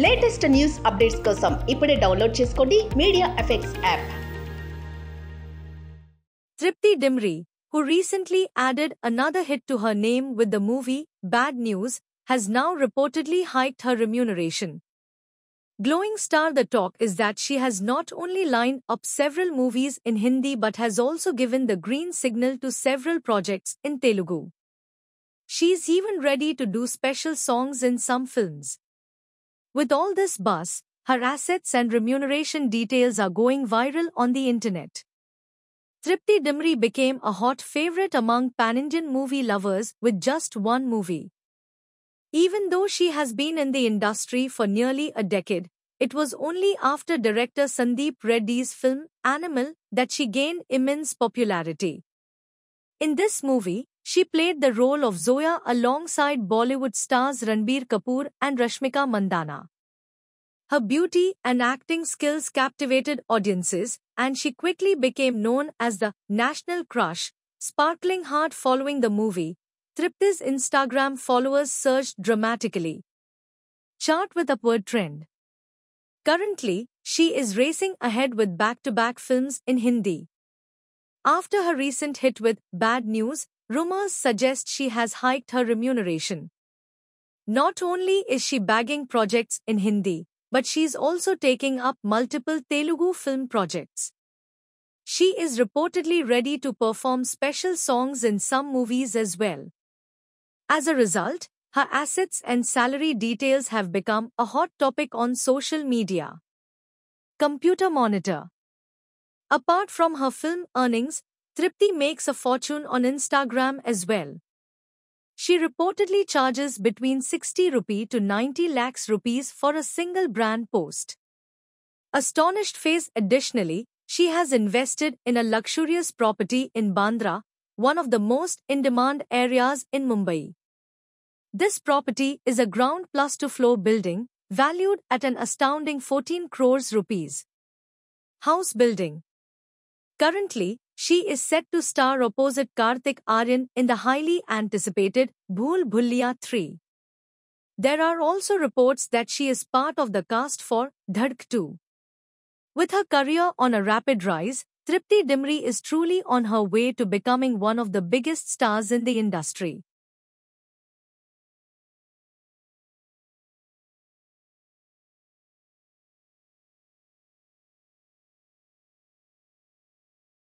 Latest latest news updates కోసం ఇప్పుడే download చేసుకోండి media effects app Tripti Dimri, who recently added another hit to her name with the movie Bad News, has now reportedly hiked her remuneration. Glowing star the talk is that she has not only lined up several movies in Hindi but has also given the green signal to several projects in Telugu. She is even ready to do special songs in some films. With all this buzz, her assets and remuneration details are going viral on the internet. Tripti Dimri became a hot favorite among pan-Indian movie lovers with just one movie. Even though she has been in the industry for nearly a decade, it was only after director Sandeep Reddy's film Animal that she gained immense popularity. In this movie, she played the role of Zoya alongside Bollywood stars Ranbir Kapoor and Rashmika Mandana. Her beauty and acting skills captivated audiences, and she quickly became known as the national crush, sparkling heart following the movie. Tripti's Instagram followers surged dramatically. Chart with upward trend. Currently, she is racing ahead with back-to-back -back films in Hindi. After her recent hit with Bad News, Rumors suggest she has hiked her remuneration. Not only is she bagging projects in Hindi, but she's also taking up multiple Telugu film projects. She is reportedly ready to perform special songs in some movies as well. As a result, her assets and salary details have become a hot topic on social media. Computer Monitor Apart from her film earnings, Tripti makes a fortune on Instagram as well. She reportedly charges between 60 rupee to 90 lakhs rupees for a single brand post. Astonished face additionally, she has invested in a luxurious property in Bandra, one of the most in-demand areas in Mumbai. This property is a ground plus two floor building, valued at an astounding 14 crores rupees. House building. Currently, she is set to star opposite Karthik Aryan in the highly anticipated Bhool Bhulliya 3. There are also reports that she is part of the cast for Dhadk 2. With her career on a rapid rise, Tripti Dimri is truly on her way to becoming one of the biggest stars in the industry.